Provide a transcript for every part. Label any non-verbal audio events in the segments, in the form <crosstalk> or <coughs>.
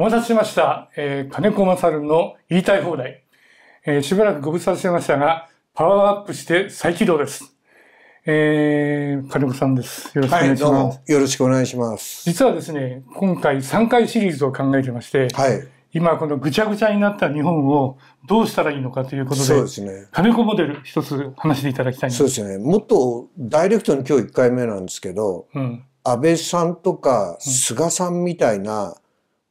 お待たせしました。えー、金子勝の言いたい放題。えー、しばらくご無沙汰してましたが、パワーアップして再起動です。えー、金子さんです。よろしくお願いします。はい、どうもよろしくお願いします。実はですね、今回3回シリーズを考えてまして、はい。今このぐちゃぐちゃになった日本をどうしたらいいのかということで、そうですね。金子モデル一つ話していただきたいそうですね。もっとダイレクトに今日1回目なんですけど、うん、安倍さんとか菅さんみたいな、うん、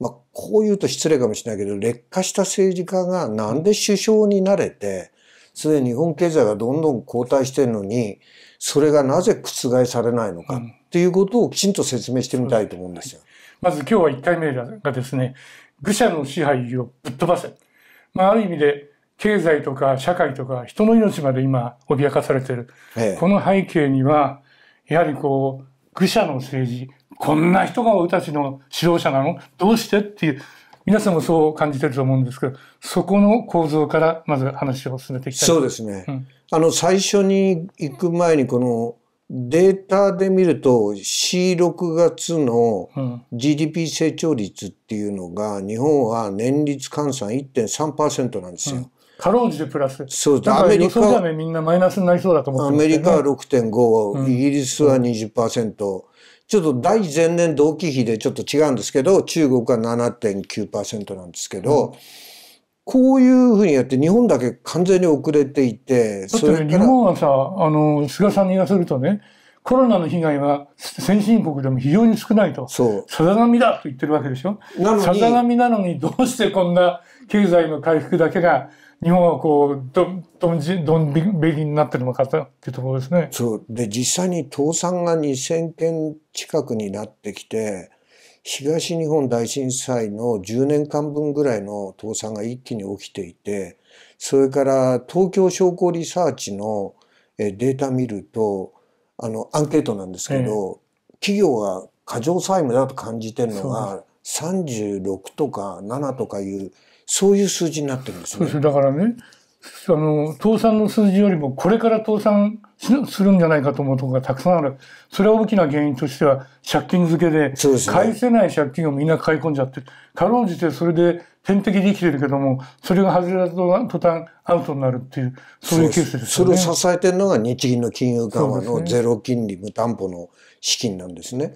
まあこう言うと失礼かもしれないけど、劣化した政治家がなんで首相になれて、すでに日本経済がどんどん後退してるのに、それがなぜ覆されないのかっていうことをきちんと説明してみたいと思うんですよ。うんまず今日は1回目がですね、愚者の支配をぶっ飛ばせ。まあ、ある意味で、経済とか社会とか人の命まで今脅かされてる。ええ、この背景には、やはりこう、愚者の政治、こんな人が俺たちの指導者なのどうしてっていう、皆さんもそう感じてると思うんですけど、そこの構造からまず話を進めていきたいそうですね。うん、あの、最初に行く前に、この、データで見ると C6 月の GDP 成長率っていうのが日本は年率換算1.3%なんですよ。かろうじてプラス。そうです。アメリカは、みんなマイナスになりそうだと思って、ね、アメリカは6.5、イギリスは20%、うん、ちょっと大前年同期比でちょっと違うんですけど、中国は7.9%なんですけど、うんこういうふうにやって日本だけ完全に遅れていて、だって日本はさ、あの、菅さんに言わせるとね、コロナの被害は先進国でも非常に少ないと。そう。さざ波だと言ってるわけでしょ。さざ波なのにどうしてこんな経済の回復だけが日本はこう、どん、どん、どんべきになってるのかっていうところですね。そう。で、実際に倒産が2000件近くになってきて、東日本大震災の10年間分ぐらいの倒産が一気に起きていて、それから東京商工リサーチのデータ見ると、あの、アンケートなんですけど、えー、企業が過剰債務だと感じてるのが、36とか7とかいう、そういう数字になってるんですね。だからね、その、倒産の数字よりも、これから倒産するんじゃないかと思うところがたくさんあるそれは大きな原因としては借金付けで返せない借金をみんな買い込んじゃってかろうじてそれで点滴で生きてるけどもそれが外れた途端アウトになるっていうそういうケースです、ね、それを支えてるのが日銀の金融緩和のゼロ金利無担保の資金なんですね。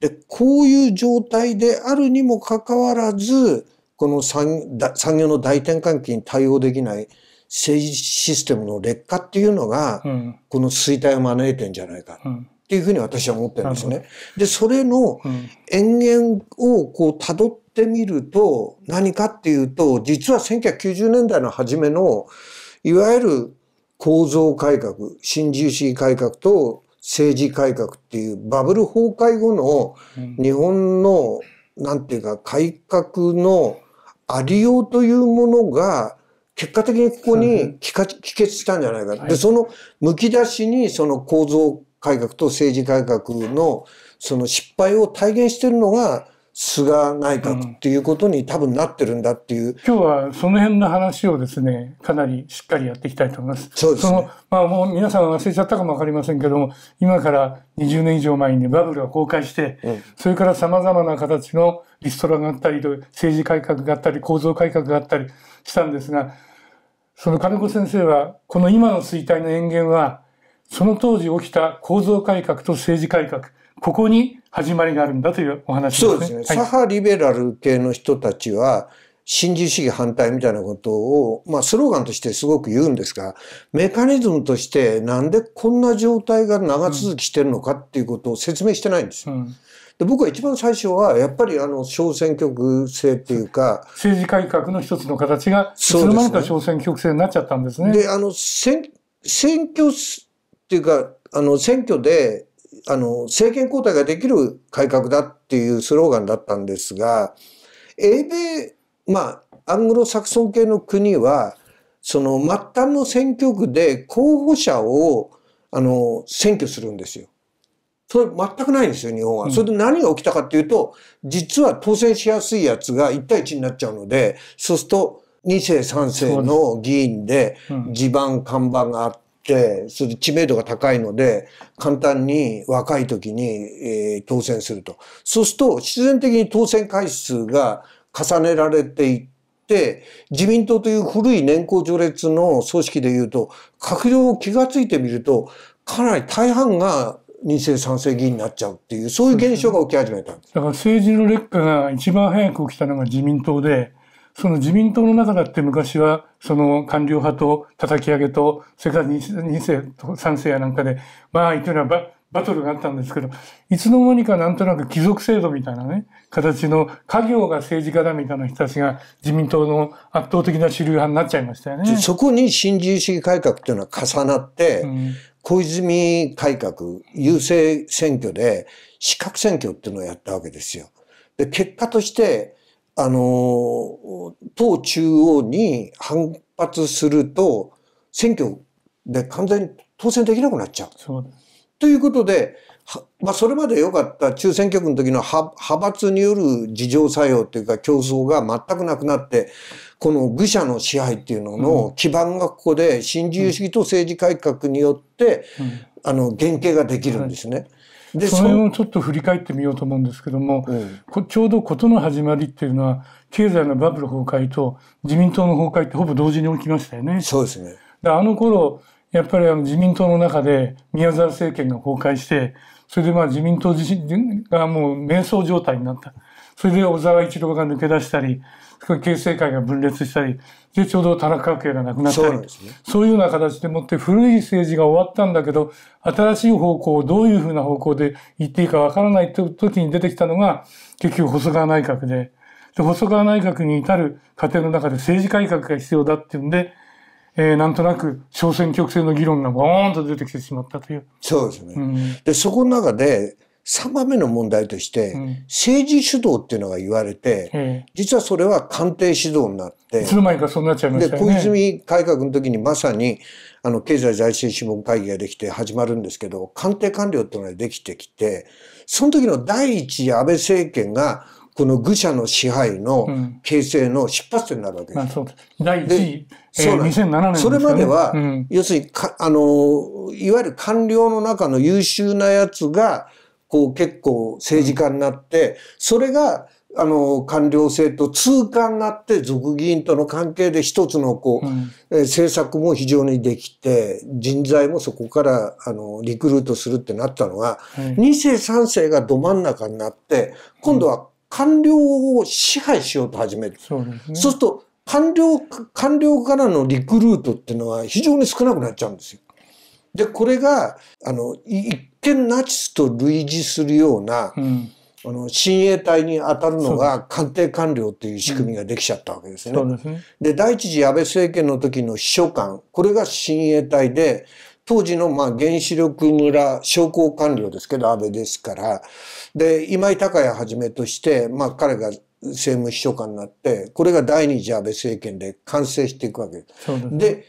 でこういう状態であるにもかかわらずこの産業の大転換期に対応できない政治システムの劣化っていうのが、この衰退を招いてんじゃないか。っていうふうに私は思ってるんですね。で、それの延々をこう辿ってみると何かっていうと、実は1990年代の初めの、いわゆる構造改革、新自由主義改革と政治改革っていうバブル崩壊後の日本の、なんていうか改革のありようというものが結果的にここに帰結したんじゃないか。で、そのむき出しにその構造改革と政治改革のその失敗を体現してるのが菅内閣っていうことに多分なってるんだっていう、うん、今日はその辺の話をですね、かなりしっかりやっていきたいと思います。そうですね。その、まあもう皆さん忘れちゃったかもわかりませんけども、今から20年以上前にバブルが崩壊して、うん、それから様々な形のリストラがあったり、政治改革があったり、構造改革があったり、したんですが、その金子先生は、この今の衰退の延源は、その当時起きた構造改革と政治改革、ここに始まりがあるんだというお話ですね。そうですね。左派リベラル系の人たちは、新自由主義反対みたいなことを、まあ、スローガンとしてすごく言うんですが、メカニズムとしてなんでこんな状態が長続きしてるのかっていうことを説明してないんですよ。うんで僕は一番最初はやっぱりあの小選挙区制っていうか政治改革の一つの形がいつの間にか小選挙区制になっちゃったんですね。であの選選挙っていうかあの選挙であの政権交代ができる改革だっていうスローガンだったんですが英米まあアングロサクソン系の国はその末端の選挙区で候補者をあの選挙するんですよ。それ全くないんですよ、日本は。それで何が起きたかっていうと、実は当選しやすいやつが1対1になっちゃうので、そうすると2世3世の議員で地盤、看板があって、それで知名度が高いので、簡単に若い時に、えー、当選すると。そうすると、必然的に当選回数が重ねられていって、自民党という古い年功序列の組織でいうと、閣僚を気がついてみると、かなり大半が二世三世議員になっちゃうっていう、そういう現象が起き始めたんです。だから政治の劣化が一番早く起きたのが自民党で、その自民党の中だって昔は、その官僚派と叩き上げと、それから 2, 世と3世やなんかで、まあ言ってみればバトルがあったんですけど、いつの間にかなんとなく貴族制度みたいなね、形の家業が政治家だみたいな人たちが自民党の圧倒的な主流派になっちゃいましたよね。そこに新自由主義改革っていうのは重なって、うん、小泉改革、優勢選挙で、資格選挙っていうのをやったわけですよ。で、結果として、あの、党中央に反発すると、選挙で完全に当選できなくなっちゃう。うということで、まあ、それまで良かった中選挙区の時の派閥による自浄作用というか競争が全くなくなって、この愚者の支配っていうのの基盤がここで新自由主義と政治改革によって、あの原型ができるんですね。でそれをちょっと振り返ってみようと思うんですけども、うん、ちょうど事の始まりっていうのは経済のバブル崩壊と自民党の崩壊ってほぼ同時に起きましたよね。そうですねであの頃やっぱりあの自民党の中で宮沢政権が崩壊してそれでまあ自民党自身がもう迷走状態になった。それで小沢一郎が抜け出したり、形成会が分裂したり、で、ちょうど田中角栄が亡くなったり、ね、そういうような形でもって古い政治が終わったんだけど、新しい方向をどういうふうな方向で行っていいかわからないと時に出てきたのが、結局細川内閣で、で細川内閣に至る過程の中で政治改革が必要だっていうんで、えー、なんとなく小選挙区制の議論がボーンと出てきてしまったという。そうですね。うん、で、そこの中で、3番目の問題として、政治主導っていうのが言われて、実はそれは官邸主導になって、そうなっちゃいましで、小泉改革の時にまさに、あの、経済財政諮問会議ができて始まるんですけど、官邸官僚っていうのができてきて、その時の第一安倍政権が、この愚者の支配の形成の出発点になるわけです。うんまあ、そう第1位、えー、2007年、ね、それまでは、うん、要するにあの、いわゆる官僚の中の優秀なやつが、こう結構政治家になって、それがあの官僚制と通過になって俗議員との関係で一つのこう、え政策も非常にできて人材もそこからあのリクルートするってなったのが、は2世3世がど真ん中になって今度は官僚を支配しようと始める。そうすそうすると官僚官僚からのリクルートっていうのは非常に少なくなっちゃうんですよ。でこれがあの一見ナチスと類似するような、うん、あの親衛隊に当たるのが官邸官僚という仕組みができちゃったわけですよね。で、ね、第一次安倍政権の時の秘書官これが親衛隊で当時のまあ原子力村商工官僚ですけど安倍ですからで今井隆也はじめとしてまあ彼が政務秘書官になってこれが第二次安倍政権で完成していくわけです。で、ね、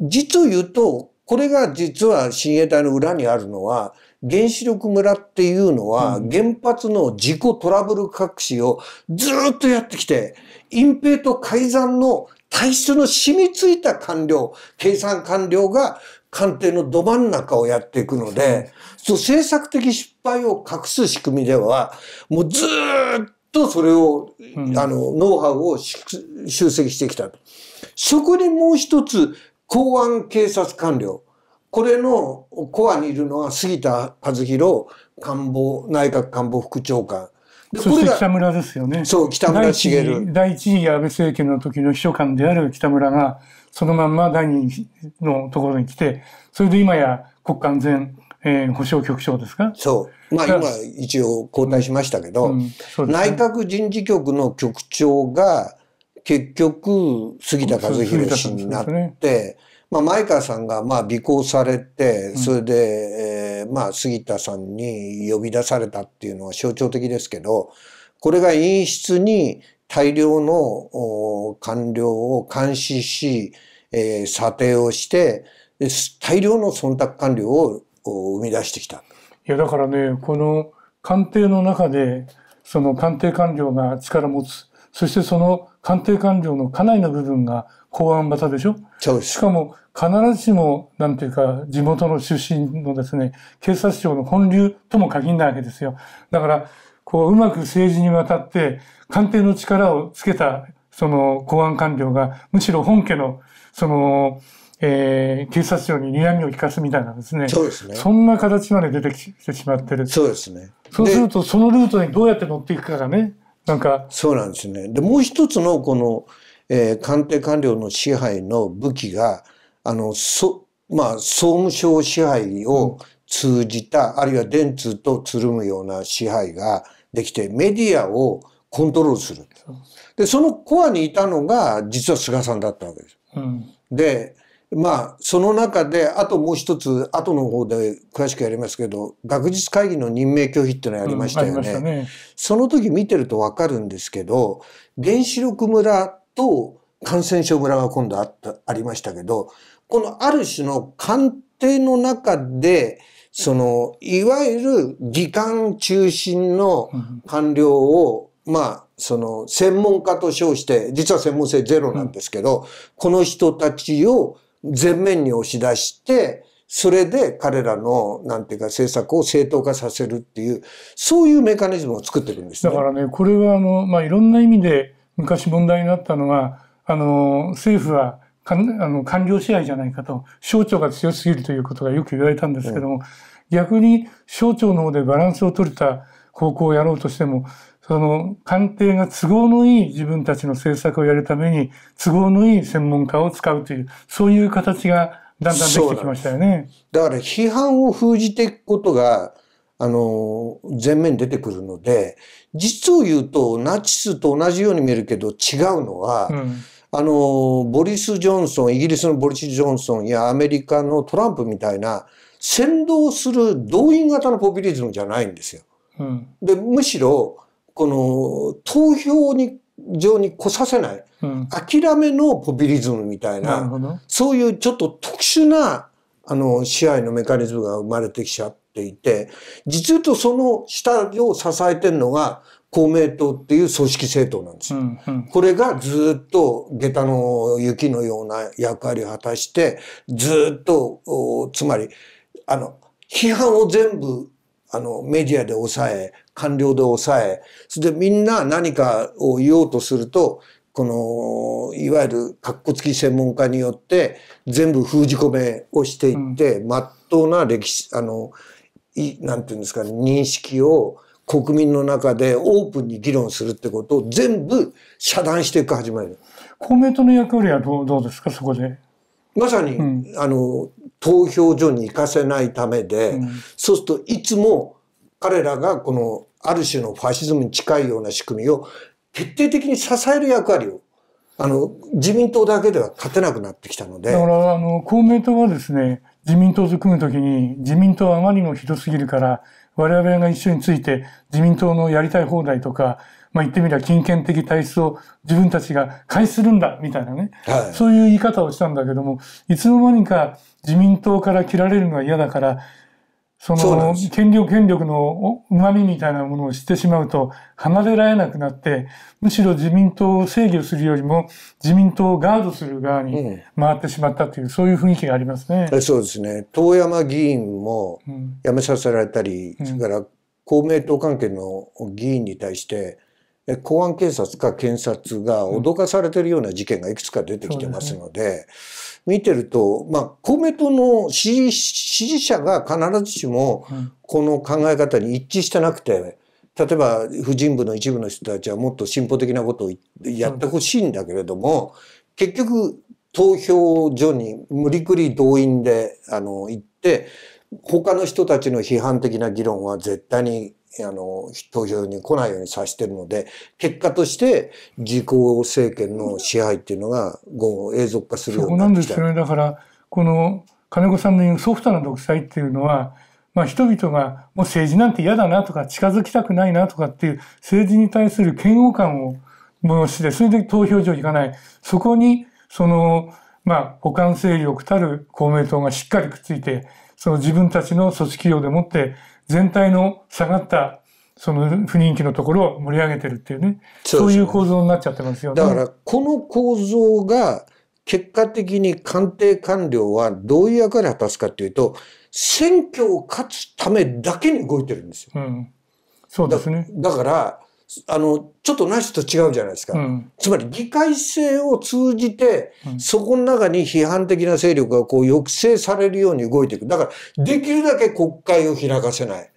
実を言うとこれが実は親衛隊の裏にあるのは原子力村っていうのは、原発の事故トラブル隠しをずっとやってきて、隠蔽と改ざんの体質の染みついた官僚、計算官僚が官邸のど真ん中をやっていくので、そう政策的失敗を隠す仕組みでは、もうずっとそれを、あの、ノウハウを集積してきたそこにもう一つ、公安警察官僚。これのコアにいるのは杉田和弘官房、内閣官房副長官。でそして北村ですよね。そう、北村茂。第一次安倍政権の時の秘書官である北村が、そのまんま第二のところに来て、それで今や国家安全、えー、保障局長ですかそう。まあ今一応交代しましたけど、うんね、内閣人事局の局長が結局杉田和弘氏になって、まあ、前川さんが、まあ、尾行されて、それで、えまあ、杉田さんに呼び出されたっていうのは象徴的ですけど、これが陰湿に大量の官僚を監視し、え査定をして、大量の忖度官僚を生み出してきた。いや、だからね、この官邸の中で、その官邸官僚が力持つ、そしてその官邸官僚の家内の部分が公安型でしょそうです。しかも必ずしも、なんていうか、地元の出身のですね、警察庁の本流とも限らないわけですよ。だから、こう、うまく政治にわたって、官邸の力をつけた、その、公安官僚が、むしろ本家の、その、えー、警察庁に睨みを利かすみたいなですね。そうですね。そんな形まで出てきてしまってる。そうですね。そうすると、そのルートにどうやって乗っていくかがね、なんか。そうなんですね。で、もう一つの、この、えー、官邸官僚の支配の武器が、あの、そ、まあ、総務省支配を通じた、あるいは電通とつるむような支配ができて、メディアをコントロールする。で、そのコアにいたのが、実は菅さんだったわけです。うん、で、まあ、その中で、あともう一つ、後の方で詳しくやりますけど、学術会議の任命拒否っていうのはやりましたよね。うん、ねその時見てるとわかるんですけど、原子力村と感染症村が今度あった、ありましたけど、このある種の官邸の中で、その、いわゆる議官中心の官僚を、まあ、その、専門家と称して、実は専門性ゼロなんですけど、この人たちを前面に押し出して、それで彼らの、なんていうか、政策を正当化させるっていう、そういうメカニズムを作ってるんです、ね、だからね、これはあの、まあ、いろんな意味で昔問題になったのが、あの、政府はかんあの官僚支配じゃないかと、省庁が強すぎるということがよく言われたんですけども、うん、逆に省庁の方でバランスを取れた高校をやろうとしても、その官邸が都合のいい自分たちの政策をやるために都合のいい専門家を使うというそういう形がだんだんできてきましたよね。だから批判を封じていくことがあの前面出てくるので実を言うとナチスと同じように見えるけど違うのは、うん、あの、ボリス・ジョンソン、イギリスのボリス・ジョンソンやアメリカのトランプみたいな、先導する動員型のポピュリズムじゃないんですよ。うん、で、むしろ、この、投票に、上に来させない、うん、諦めのポピュリズムみたいな、なそういうちょっと特殊な、あの、支配のメカニズムが生まれてきちゃっていて、実とその下を支えてるのが、公明党っていう組織政党なんですよ。うんうん、これがずっと下駄の雪のような役割を果たして、ずっと、つまり、あの、批判を全部、あの、メディアで抑え、官僚で抑え、それでみんな何かを言おうとすると、この、いわゆる格好付き専門家によって全部封じ込めをしていって、ま、うん、っとうな歴史、あの、い、なんていうんですか、認識を、国民の中でオープンに議論するってことを全部遮断していく始まり公明党の役割はどうどうですかそこでまさに、うん、あの投票所に行かせないためで、うん、そうするといつも彼らがこのある種のファシズムに近いような仕組みを徹底的に支える役割をあの自民党だけでは勝てなくなってきたのでだからあの公明党はですね自民党と組むときに自民党はあまりにもひどすぎるから我々が一緒について自民党のやりたい放題とか、まあ、言ってみれば金権的体質を自分たちが返するんだみたいなね、はい、そういう言い方をしたんだけどもいつの間にか自民党から切られるのは嫌だからその権力権力の旨味みたいなものを知ってしまうと離れられなくなって、むしろ自民党を制御するよりも自民党をガードする側に回ってしまったという、うん、そういう雰囲気がありますね。そうですね。遠山議員も辞めさせられたり、うん、それから公明党関係の議員に対して公安警察か検察が脅かされてるような事件がいくつか出てきてますので、見てると、まあ、公明党の支持者が必ずしもこの考え方に一致してなくて、例えば婦人部の一部の人たちはもっと進歩的なことをやってほしいんだけれども、結局投票所に無理くり動員であの行って他の人たちの批判的な議論は絶対にあの、投票に来ないようにさしてるので、結果として、自公政権の支配っていうのが、こう、永続化するようになってきた。そなんですよね。だから、この、金子さんの言うソフトな独裁っていうのは、まあ、人々がもう政治なんて嫌だなとか近づきたくないなとかっていう政治に対する嫌悪感を申してそれで投票所行かないそこにそのまあ補完勢力たる公明党がしっかりくっついてその自分たちの組織量でもって全体の下がったその不人気のところを盛り上げてるっていうねそう、ね,、いう構造になっちゃってますよね。だからこの構造が結果的に官邸官僚はどういう役割を果たすかっていうと選挙を勝つためだけに動いてるんですよ。うん、そうですねだからあの、ちょっとなしと違うじゃないですか。うん、つまり議会制を通じて、うん、そこの中に批判的な勢力がこう抑制されるように動いていく。だから、できるだけ国会を開かせない。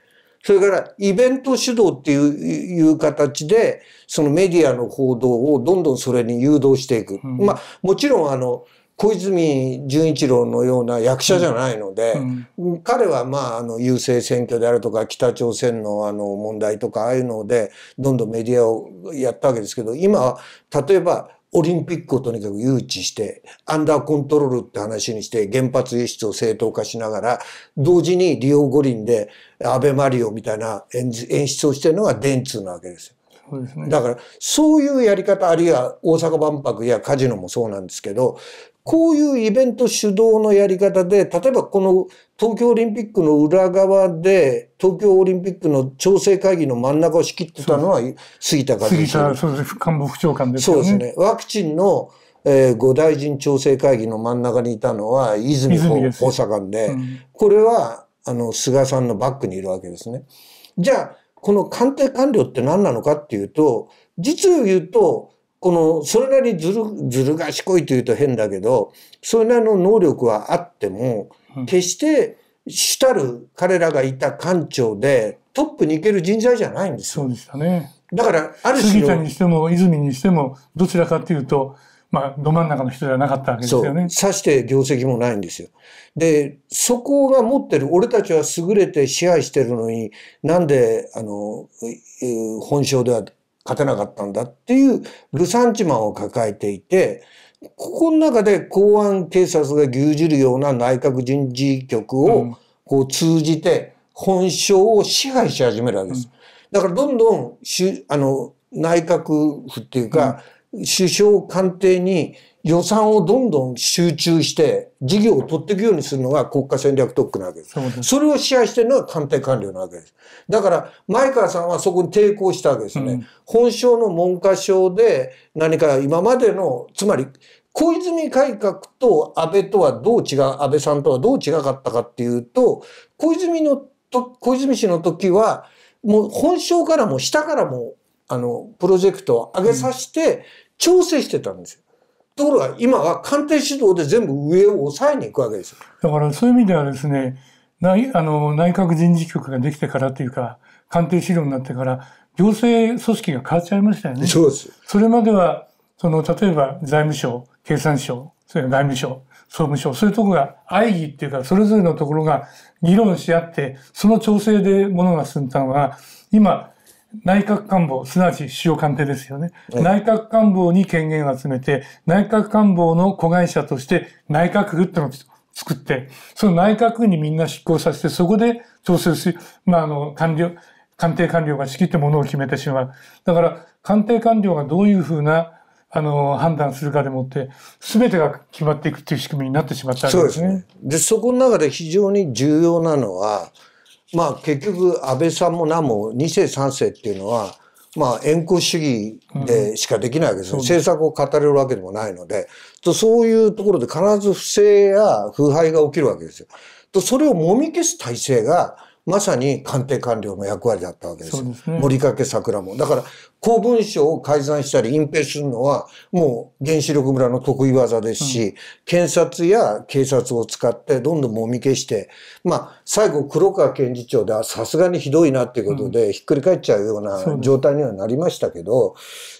それから、イベント主導っていう形で、そのメディアの報道をどんどんそれに誘導していく。うん、まあ、もちろん、あの、小泉純一郎のような役者じゃないので、うん、彼はまああの優勢選挙であるとか北朝鮮のあの問題とかああいうのでどんどんメディアをやったわけですけど今は例えばオリンピックをとにかく誘致して、アンダーコントロールって話にして、原発輸出を正当化しながら、同時にリオ五輪で、安倍マリオみたいな演出をしてるのが電通なわけですよ。そうですね、だから、そういうやり方、あるいは大阪万博やカジノもそうなんですけど、こういうイベント主導のやり方で、例えばこの東京オリンピックの裏側で、東京オリンピックの調整会議の真ん中を仕切ってたのは杉田和杉田、そうです。官房副長官ですね。そうですね。ワクチンの、えー、5大臣調整会議の真ん中にいたのは泉大阪で、うん、これは、あの、菅さんのバックにいるわけですね。じゃあ、この官邸官僚って何なのかっていうと、実を言うと、この、それなりずる、ずる賢いというと変だけど、それなりの能力はあっても、決して、主たる彼らがいた官庁で、トップに行ける人材じゃないんですそうでしたね。だから、ある種。杉田にしても、泉にしても、どちらかというと、まあ、ど真ん中の人ではなかったわけですよね。さして業績もないんですよ。で、そこが持ってる、俺たちは優れて支配してるのに、なんで、あの、本省では勝てなかったんだっていうルサンチマンを抱えていて、ここの中で公安警察が牛耳るような内閣人事局をこう通じて本省を支配し始めるわけです。だからどんどんしゅあの内閣府っていうか、首相官邸に予算をどんどん集中して事業を取っていくようにするのが国家戦略特区なわけです。それを支配してるのが官邸官僚なわけです。だから前川さんはそこに抵抗したわけですね。うん、本省の文科省で何か今までの、つまり小泉改革と安倍とはどう違う、安倍さんとはどう違かったかっていうと、小泉のと、小泉氏の時はもう本省からも下からもあの、プロジェクトを上げさせて、調整してたんですよ。ところが今は官邸指導で全部上を抑えに行くわけですよ。だからそういう意味ではですね、内あの内閣人事局ができてからというか、官邸指導になってから、行政組織が変わっちゃいましたよね。そうです。それまでは、その、例えば財務省、経産省、それから外務省、総務省、そういうところが、会議っていうか、それぞれのところが議論し合って、その調整で物が進んだのが、今、内閣官房、すなわち首相官邸ですよね。内閣官房に権限を集めて、内閣官房の子会社として内閣府ってのを作って、その内閣府にみんな執行させて、そこで調整する、まあ、あの、官僚、官邸官僚が仕切ってものを決めてしまう。だから、官邸官僚がどういうふうな、あの、判断するかでもって、すべてが決まっていくっていう仕組みになってしまったわけですね。そうですね。で、そこの中で非常に重要なのは、まあ結局安倍さんも何も2世3世っていうのは、まあ、縁行主義でしかできないわけですうん、政策を語れるわけでもないのでとそういうところで必ず不正や腐敗が起きるわけですよ。とそれをもみ消す体制がまさに官邸官僚の役割だったわけですよ。すね、森掛桜も。だから、公文書を改ざんしたり隠蔽するのは、もう原子力村の得意技ですし、うん、検察や警察を使ってどんどんもみ消して、まあ、最後黒川検事長ではさすがにひどいなっていうことで、ひっくり返っちゃうような状態にはなりましたけど、うん、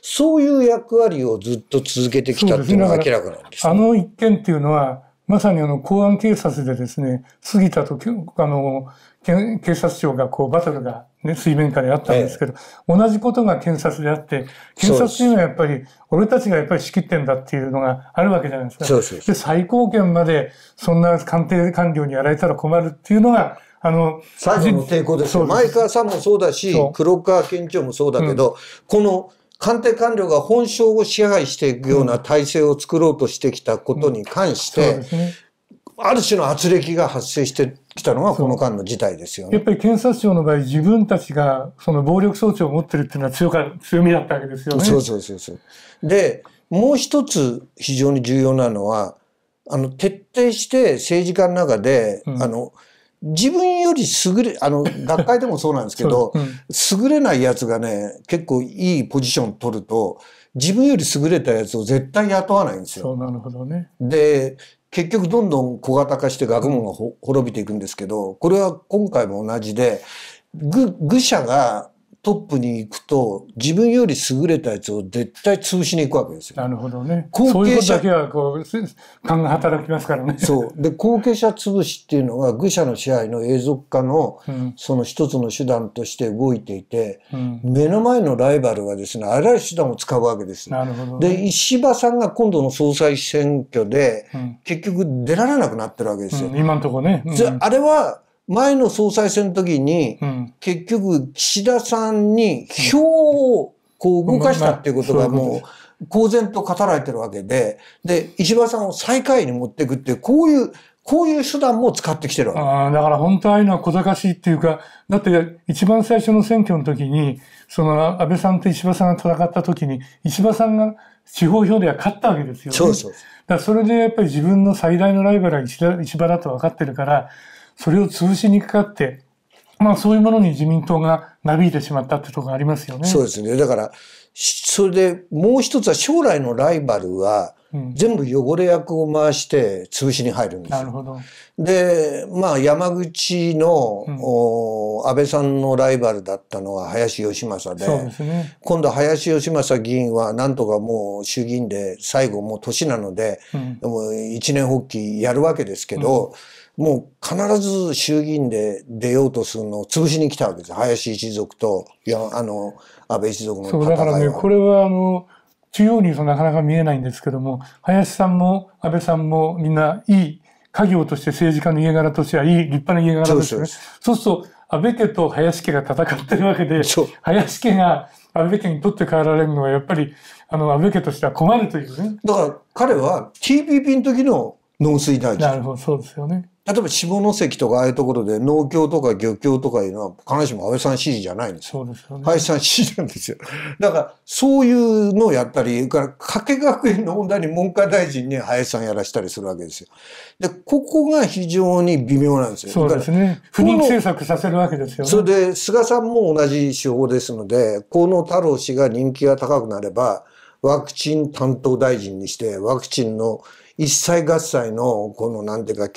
そういう役割をずっと続けてきたっていうのが明らかなんです、ねあの一件っていうのは、まさにあの公安警察でですね、杉田とあの警察庁がこうバトルが、ね、水面下であったんですけど、ええ、同じことが検察であって、検察というのはやっぱり、俺たちがやっぱり仕切ってんだっていうのがあるわけじゃないですか。そうそうで最高検までそんな官邸官僚にやられたら困るっていうのが、あの、最後の抵抗ですよ。前川さんもそうだし、黒川県庁もそうだけど、うん、この、官邸官僚が本省を支配していくような体制を作ろうとしてきたことに関して、ある種の圧力が発生してきたのがこの間の事態ですよね。やっぱり検察庁の場合、自分たちがその暴力装置を持ってるっていうのは強か強みだったわけですよね。そうそうそうそう。で、もう一つ非常に重要なのは、あの、徹底して政治家の中で、うん、あの、自分より優れ、あの、学会でもそうなんですけど、<laughs> うん、優れないやつがね、結構いいポジション取ると、自分より優れたやつを絶対雇わないんですよ。そうなるほどね。で、結局どんどん小型化して学問が滅びていくんですけど、これは今回も同じで、ぐ、愚者がトップに行くと、自分より優れたやつを絶対潰しに行くわけですよ。なるほどね。後継者だけはこう、勘が働きますからね。そう。で、後継者潰しっていうのは、愚者の支配の永続化の、うん、その一つの手段として動いていて、うん、目の前のライバルはですね、あらゆる手段を使うわけです。なるほど、ね、で、石破さんが今度の総裁選挙で、うん、結局出られなくなってるわけですよ。今のところね。あれは、前の総裁選の時に、結局岸田さんに票をこう動かしたっていうことがもう公然と語られてるわけで、で、石破さんを最下位に持っていくっていう、こういうこういう手段も使ってきてるわけああ、だから本当ああいうのは小賢しいっていうか、だって一番最初の選挙の時に、その安倍さんと石破さんが戦った時に、石破さんが地方票では勝ったわけですよね。そうそう。だそれでやっぱり自分の最大のライバルは石石破だと分かってるから、それを潰しにかかって、まあそういうものに自民党がなびいてしまったってところありますよね。そうですね。だから、それでもう一つは将来のライバルは、全部汚れ役を回して潰しに入るんですよ。なるほど。で、まあ山口の、うん、お安倍さんのライバルだったのは林義正で、でね、今度林義正議員はなんとかもう衆議院で最後もう年なので、うん、もう一年発起やるわけですけど、うんもう必ず衆議院で出ようとするのを潰しに来たわけです。林一族と、いや、あの、安倍一族の戦いそう、だからね、これはあの、中央にそなかなか見えないんですけども、林さんも安倍さんもみんないい、家業として政治家の家柄としてはいい立派な家柄ですよね。そうすると、安倍家と林家が戦ってるわけで、林家が安倍家にとって変わられるのは、やっぱり、あの、安倍家としては困るというね。だから、彼は TPP の時の農水大臣。なるほど、そうですよね。例えば下関とかああいうところで農協とか漁協とかいうのは必ずしも安倍さん支持じゃないんですよ。すよね、林さん支持なんですよ。だからそういうのをやったり、から加計学園の問題に文科大臣に林さんやらしたりするわけですよ。で、ここが非常に微妙なんですよ。そうですね。不妊政策させるわけですよね。それで菅さんも同じ手法ですので、河野太郎氏が人気が高くなれば、ワクチン担当大臣にして、ワクチンの一切合切の、この、なんていうか、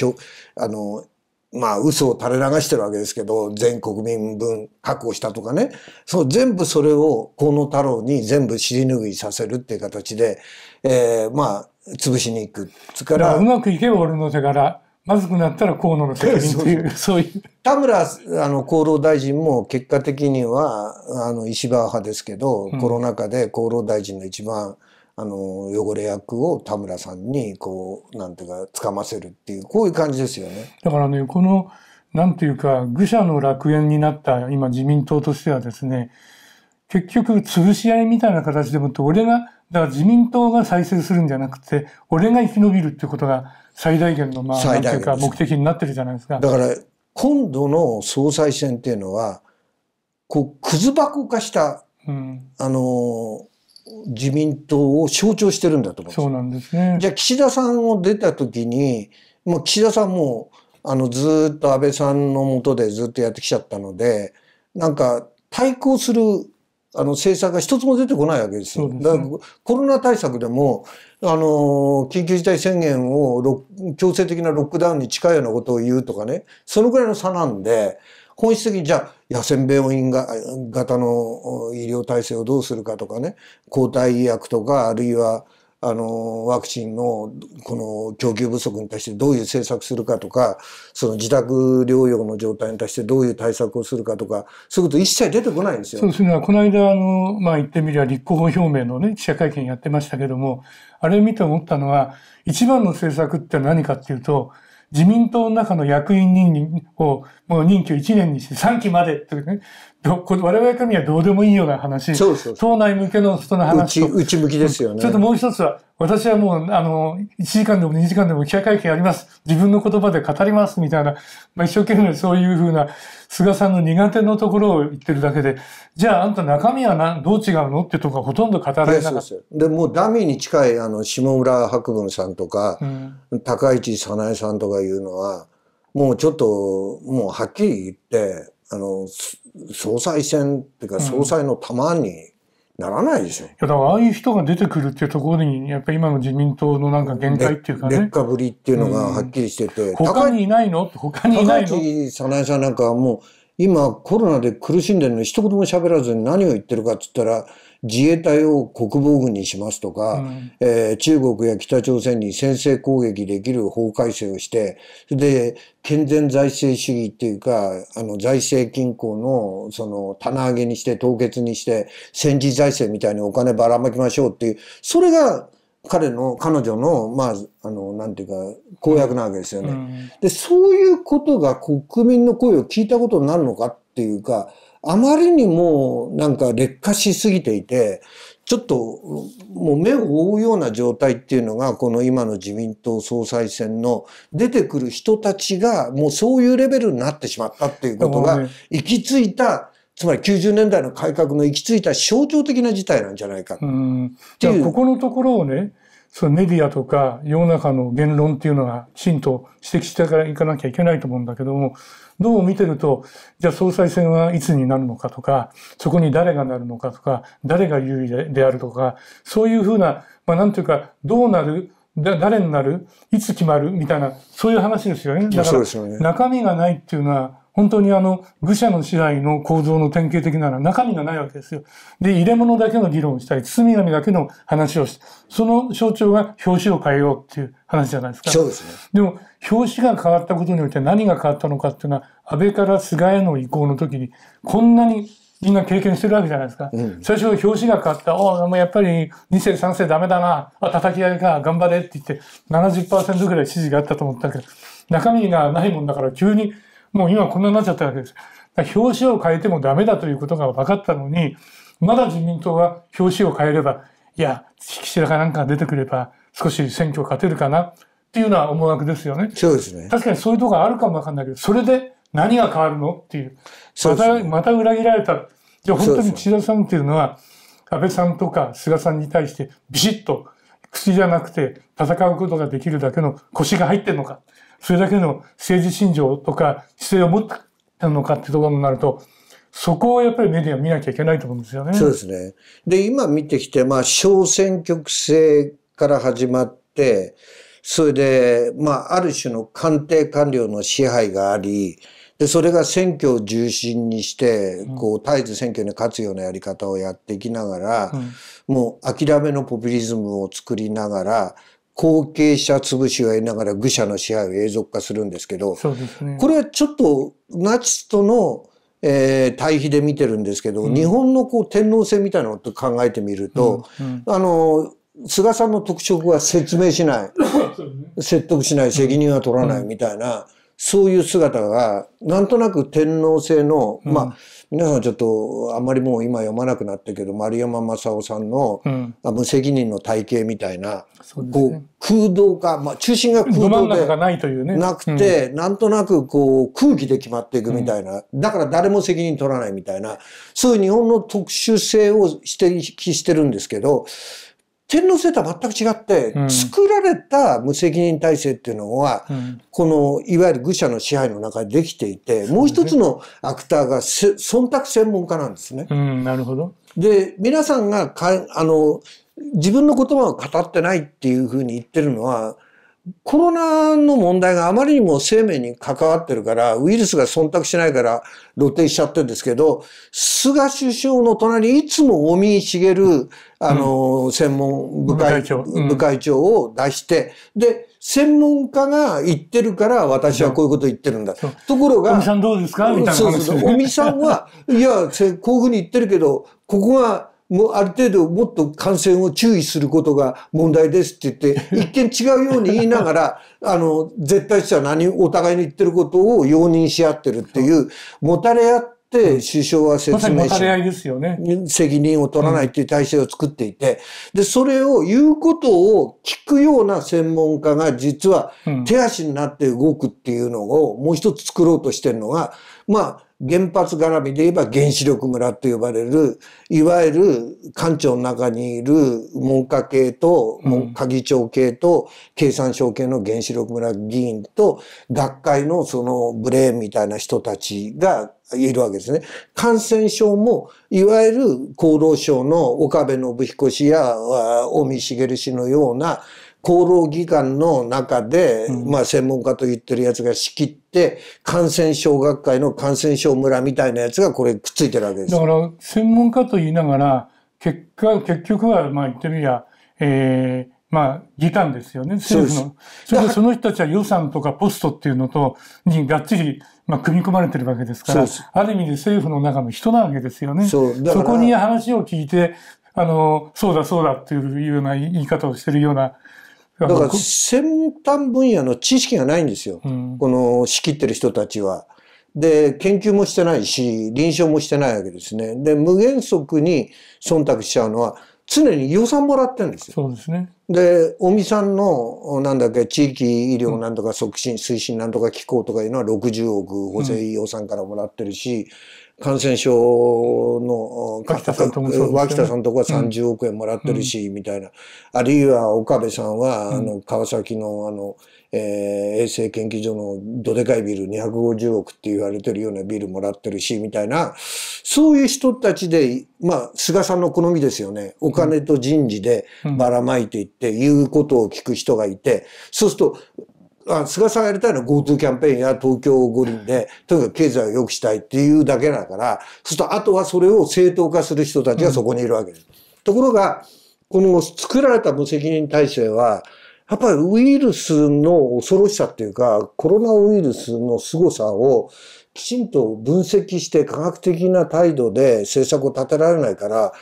あの、まあ、嘘を垂れ流してるわけですけど、全国民分確保したとかね。そう、全部それを河野太郎に全部尻拭いさせるっていう形で、ええー、まあ、潰しに行く。つから。うまくいけば俺の手柄。まずくなったら河野の責任いう、そういう。田村あの厚労大臣も結果的には、あの、石破派ですけど、うん、コロナ禍で厚労大臣の一番あの、汚れ役を田村さんに、こう、なんていうか、つかませるっていう、こういう感じですよね。だからね、この、なんていうか、愚者の楽園になった今自民党としてはですね、結局潰し合いみたいな形でもって俺がだから自民党が再生するんじゃなくて俺が生き延びるっていうことが最大限のまあなんていうか目的になってるじゃないですか。だから今度の総裁選っていうのはこうくず箱化した、うん、あの自民党を象徴してるんだと思そうなんですね。じゃあ岸田さんを出た時に、もう岸田さんもあのずっと安倍さんのもとでずっとやってきちゃったので、なんか対抗するあの政策が一つも出てこないわけですよ。すね、だからコロナ対策でも、あの、緊急事態宣言を強制的なロックダウンに近いようなことを言うとかね、そのぐらいの差なんで、本質的にじゃあ野戦病院が型の医療体制をどうするかとかね抗体薬とかあるいはあのワクチンのこの供給不足に対してどういう政策するかとかその自宅療養の状態に対してどういう対策をするかとかそういうこと一切出てこないんですよ。そうですねこの間あの、まあ、言ってみりゃ立候補表明の、ね、記者会見やってましたけどもあれを見て思ったのは一番の政策って何かっていうと自民党の中の役員任をもう任期を1年にして3期までってね、我々から見はどうでもいいような話。そうそう党内向けの人の話内。内向きですよね。ちょっともう一つは、私はもう、あの、1時間でも2時間でも記者会見やります。自分の言葉で語ります。みたいな、まあ、一生懸命そういうふうな、菅さんの苦手のところを言ってるだけで、じゃああんた中身はなどう違うのってとこはほとんど語られなかった。そうですで、もうダミーに近い、あの、下村博文さんとか、うん、高市早苗さんとかいうのは、もうちょっと、もうはっきり言って、あの、総裁選っていうか総裁の玉にならないでしょ。うん、いやだからああいう人が出てくるっていうところに、やっぱり今の自民党のなんか限界っていうかね。劣化ぶりっていうのがはっきりしてて。うん、他にいないの他にいないの高市早苗さんなんかもう今コロナで苦しんでるのに一言も喋らずに何を言ってるかっつったら、自衛隊を国防軍にしますとか、うん、えー、中国や北朝鮮に先制攻撃できる法改正をして、で、健全財政主義っていうか、あの、財政均衡の、その、棚上げにして、凍結にして、戦時財政みたいにお金ばらまきましょうっていう、それが、彼の、彼女の、まあ、あの、なんていうか、公約なわけですよね。うん、で、そういうことが国民の声を聞いたことになるのかっていうか、あまりにもなんか劣化しすぎていて、ちょっともう目を覆うような状態っていうのが、この今の自民党総裁選の出てくる人たちが、もうそういうレベルになってしまったっていうことが、行き着いた、つまり90年代の改革の行き着いた象徴的な事態なんじゃないかっていう。うここのところをね、そのメディアとか世の中の言論っていうのがきちんと指摘していかなきゃいけないと思うんだけども、どう見てると、じゃあ総裁選はいつになるのかとか、そこに誰がなるのかとか、誰が優位であるとか、そういうふうな、まあなんていうか、どうなる、だ誰になる、いつ決まるみたいな、そういう話ですよね。だから、中身がないっていうのは、本当にあの、愚者の支配の構造の典型的なは中身がないわけですよ。で、入れ物だけの議論をしたり、包み紙だけの話をして、その象徴が表紙を変えようっていう話じゃないですか。そうですね。でも、表紙が変わったことによって何が変わったのかっていうのは、安倍から菅への移行の時に、こんなにみんな経験してるわけじゃないですか。うん、最初は表紙が変わった。おもうやっぱり2世3世ダメだな。あ、叩き上げか。頑張れって言って70、70%ぐらい支持があったと思ったけど、中身がないもんだから急にもう今こんなになっちゃったわけです。表紙を変えてもダメだということが分かったのに、まだ自民党は表紙を変えれば、いや、岸田かなんか出てくれば少し選挙勝てるかなっていうのは思惑ですよね。そうですね。確かにそういうところあるかもわかんないけど、それで何が変わるのっていう。また、ね、また裏切られた。じゃ本当に岸田さんっていうのは、安倍さんとか菅さんに対してビシッと口じゃなくて戦うことができるだけの腰が入ってるのか。それだけの政治信条とか姿勢を持ってたのかってところになると、そこをやっぱりメディア見なきゃいけないと思うんですよね。そうですね。で、今見てきて、まあ、小選挙区制から始まって、それで、まあ、ある種の官邸官僚の支配があり、で、それが選挙を重心にして、こう、絶えず選挙に勝つようなやり方をやっていきながら、うん、もう諦めのポピュリズムを作りながら、後継者潰しを得ながら愚者の支配を永続化するんですけど、ね、これはちょっとナチスとの、えー、対比で見てるんですけど、うん、日本のこう天皇制みたいなこと考えてみると、うんうん、あの菅さんの特色は説明しない <coughs> 説得しない責任は取らないみたいな、そういう姿が、なんとなく天皇制の、うん、まあ、皆さんちょっと、あんまりもう今読まなくなったけど、丸山正夫さんの、うん、無責任の体系みたいな、うね、こう、空洞化、まあ、中心が空洞で、ないというね。なくて、うん、なんとなくこう、空気で決まっていくみたいな、だから誰も責任取らないみたいな、そういう日本の特殊性を指摘してるんですけど、天皇制とは全く違って、作られた無責任体制っていうのは、このいわゆる愚者の支配の中でできていて、もう一つのアクターが忖度専門家なんですね。うん、なるほど。で、皆さんがかあの自分の言葉を語ってないっていうふうに言ってるのは、コロナの問題があまりにも生命に関わってるから、ウイルスが忖度しないから露呈しちゃってるんですけど、菅首相の隣、いつも尾身茂、あの、専門部会長、うん、部会長を出して、で、専門家が言ってるから私はこういうこと言ってるんだ。ところが、尾身さんどうですかみたいなそうそうそう。尾身さんは、いや、こういうふうに言ってるけど、ここがもうある程度もっと感染を注意することが問題ですって言って、<laughs> 一見違うように言いながら、あの、絶対したは何、お互いに言ってることを容認し合ってるっていう、もたれ合って首相は説明し、ま、責任を取らないっていう体制を作っていて、で、それを言うことを聞くような専門家が実は手足になって動くっていうのをもう一つ作ろうとしてるのが、まあ、原発絡みで言えば原子力村と呼ばれる、いわゆる官庁の中にいる文科系と、鍵科議長系と、経産省系の原子力村議員と、学会のそのブレーンみたいな人たちがいるわけですね。感染症も、いわゆる厚労省の岡部信彦氏や、大見茂氏のような、厚労技官の中で、うん、まあ専門家と言ってるやつが仕切って、感染症学会の感染症村みたいなやつがこれくっついてるわけです。だから専門家と言いながら、結果、結局は、まあ言ってみりゃ、ええー、まあ、議官ですよね、政府の。それでその人たちは予算とかポストっていうのと、にがっちり、まあ、組み込まれてるわけですから、ある意味で政府の中の人なわけですよね。そこに話を聞いて、あの、そうだそうだっていうような言い方をしてるようなだから先端分野の知識がないんですよ。うん、この仕切ってる人たちは。で、研究もしてないし、臨床もしてないわけですね。で、無原則に忖度しちゃうのは、常に予算もらってるんですよ。そうですね。で、尾身さんの、なんだっけ、地域医療なんとか促進、推進なんとか機構とかいうのは60億補正予算からもらってるし、うん感染症の、脇田さんとこ、ね、脇田さんとこは30億円もらってるし、うん、みたいな。あるいは岡部さんは、あの、川崎の、あの、えー、衛生研究所のどでかいビル250億って言われてるようなビルもらってるし、みたいな、そういう人たちで、まあ、菅さんの好みですよね。お金と人事でばらまいていって、言うことを聞く人がいて、そうすると、あ菅さんがやりたいのは GoTo キャンペーンや東京五輪で、とにかく経済を良くしたいっていうだけだから、そうするとあとはそれを正当化する人たちがそこにいるわけです。うん、ところが、この作られた無責任体制は、やっぱりウイルスの恐ろしさっていうか、コロナウイルスの凄さをきちんと分析して科学的な態度で政策を立てられないから、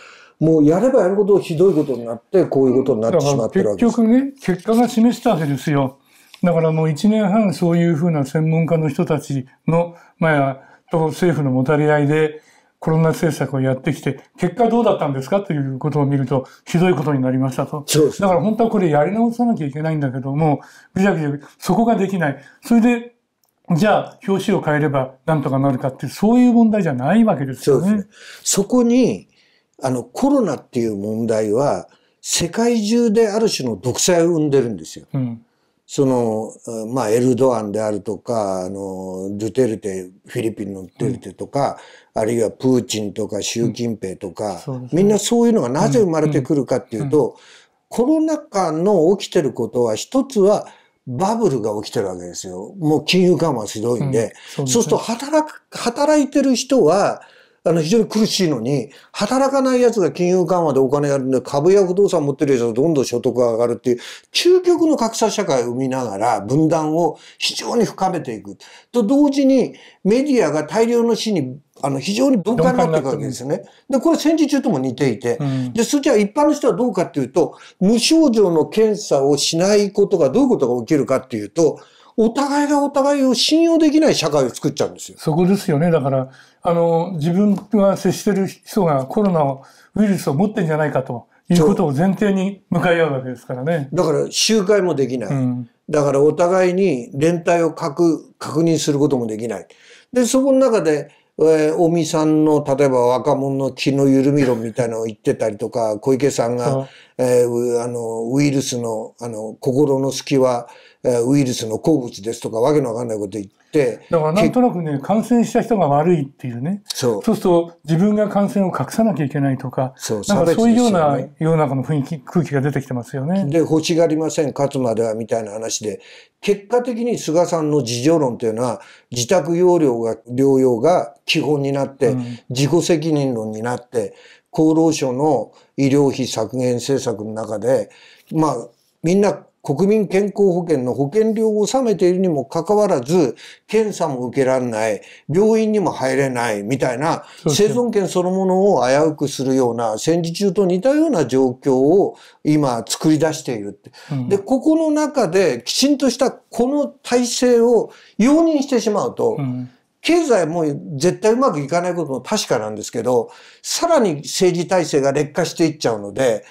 もうやればやるほどひどいことになって、こういうことになってしまってるわけです。結局ね、結果が示したわけですよ。だからもう1年半そういうふうな専門家の人たちの、まあ、と政府のもたれ合いでコロナ政策をやってきて、結果どうだったんですかということを見ると、ひどいことになりましたと。だから本当はこれやり直さなきゃいけないんだけども、ぐちゃぐちゃ、そこができない。それで、じゃあ、表紙を変えればなんとかなるかって、そういう問題じゃないわけですよね。そうですね。そこに、あの、コロナっていう問題は、世界中である種の独裁を生んでるんですよ。うんその、まあ、エルドアンであるとか、あの、ドゥテルテ、フィリピンのドゥテルテとか、うん、あるいはプーチンとか習近平とか、うんね、みんなそういうのがなぜ生まれてくるかっていうと、うん、コロナ禍の起きてることは、一つはバブルが起きてるわけですよ。もう金融緩和はひどいんで、そうすると働く、働いてる人は、あの、非常に苦しいのに、働かない奴が金融緩和でお金やるんで、株や不動産持ってる奴はどんどん所得が上がるっていう、究極の格差社会を生みながら、分断を非常に深めていく。と同時に、メディアが大量の死にあの、非常に分感になっていくわけですよね。で、これ戦時中とも似ていて、うん、で、そっちは一般の人はどうかっていうと、無症状の検査をしないことがどういうことが起きるかっていうと、お互いがお互いを信用できない社会を作っちゃうんですよ。そこですよね。だから、あの、自分が接してる人がコロナを、ウイルスを持ってんじゃないかということを前提に向かい合うわけですからね。だから集会もできない。うん、だからお互いに連帯を確確認することもできない。で、そこの中で、えー、尾身さんの、例えば若者の気の緩み論みたいなのを言ってたりとか、小池さんが、えー、あの、ウイルスの、あの、心の隙は、えー、ウイルスの好物ですとか、わけのわかんないこと言っ。だからなんとなくね、感染した人が悪いっていうね。そう。そうすると自分が感染を隠さなきゃいけないとか、そう、なんかそういうような世の中の雰囲気、空気が出てきてますよね。で、欲しがりません、勝つまではみたいな話で、結果的に菅さんの自助論というのは、自宅療養が、療養が基本になって、うん、自己責任論になって、厚労省の医療費削減政策の中で、まあ、みんな国民健康保険の保険料を納めているにもかかわらず、検査も受けられない、病院にも入れない、みたいな、生存権そのものを危うくするような、戦時中と似たような状況を今作り出しているって。うん、で、ここの中できちんとしたこの体制を容認してしまうと、うん経済も絶対うまくいかないことも確かなんですけど、さらに政治体制が劣化していっちゃうので、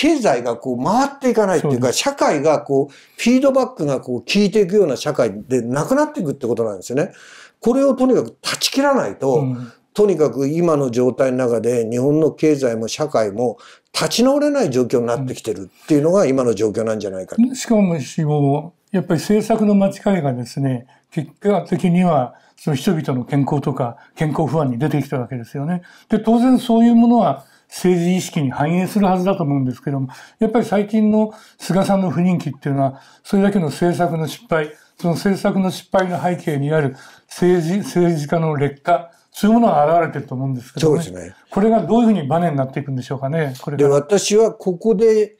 経済がこう回っていかないっていうか、社会がこう、フィードバックがこう効いていくような社会でなくなっていくってことなんですよね。これをとにかく断ち切らないと、うん、とにかく今の状態の中で日本の経済も社会も立ち直れない状況になってきてるっていうのが今の状況なんじゃないかと。しかもも、やっぱり政策の間違いがですね、結果的にはその人々の健康とか健康不安に出てきたわけですよね。で、当然そういうものは政治意識に反映するはずだと思うんですけども、やっぱり最近の菅さんの不人気っていうのは、それだけの政策の失敗、その政策の失敗の背景にある政治、政治家の劣化、そういうものが現れてると思うんですけど、ね、そうですね。これがどういうふうにバネになっていくんでしょうかね、これで、私はここで、